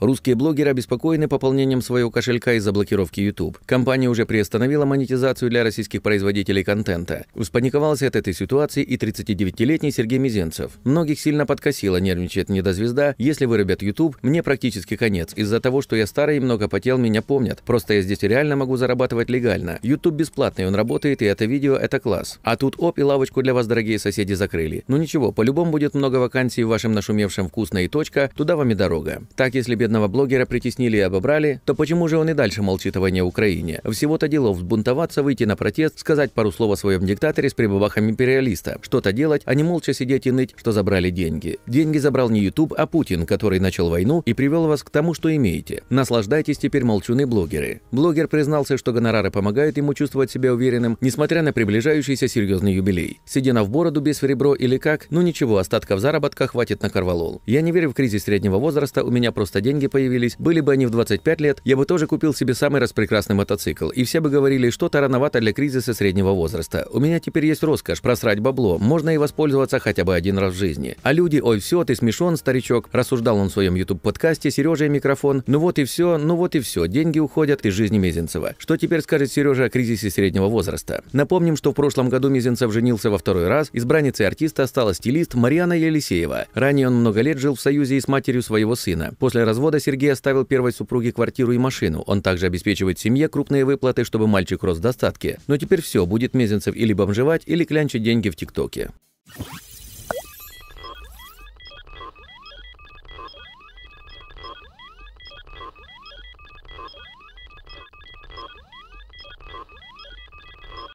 Русские блогеры обеспокоены пополнением своего кошелька из-за блокировки YouTube. Компания уже приостановила монетизацию для российских производителей контента. Успаниковался от этой ситуации и 39-летний Сергей Мизенцев. Многих сильно подкосило, нервничает недозвезда. Если вырубят YouTube, мне практически конец. Из-за того, что я старый и много потел, меня помнят. Просто я здесь реально могу зарабатывать легально. YouTube бесплатный, он работает, и это видео – это класс. А тут оп, и лавочку для вас, дорогие соседи, закрыли. Ну ничего, по-любому будет много вакансий в вашем нашумевшем вкусной и точка», туда вам и дорога. Так, если без бедного блогера притеснили и обобрали, то почему же он и дальше молчит о войне в Украине? Всего-то дело взбунтоваться, выйти на протест, сказать пару слов о своем диктаторе с прибабахом империалиста, что-то делать, а не молча сидеть и ныть, что забрали деньги. Деньги забрал не YouTube, а Путин, который начал войну и привел вас к тому, что имеете. Наслаждайтесь теперь молчуны блогеры. Блогер признался, что гонорары помогают ему чувствовать себя уверенным, несмотря на приближающийся серьезный юбилей. Седина в бороду без ребро или как, ну ничего, остатков заработка хватит на корвалол. Я не верю в кризис среднего возраста, у меня просто деньги деньги появились, были бы они в 25 лет, я бы тоже купил себе самый распрекрасный мотоцикл. И все бы говорили, что-то рановато для кризиса среднего возраста. У меня теперь есть роскошь просрать бабло, можно и воспользоваться хотя бы один раз в жизни. А люди, ой, все, ты смешон, старичок, рассуждал он в своем YouTube-подкасте, Сережа и микрофон. Ну вот и все, ну вот и все, деньги уходят из жизни Мезенцева. Что теперь скажет Сережа о кризисе среднего возраста? Напомним, что в прошлом году Мезенцев женился во второй раз, избранницей артиста стала стилист Марьяна Елисеева. Ранее он много лет жил в союзе и с матерью своего сына. После развода развода Сергей оставил первой супруге квартиру и машину. Он также обеспечивает семье крупные выплаты, чтобы мальчик рос в достатке. Но теперь все, будет Мезенцев или бомжевать, или клянчить деньги в ТикТоке.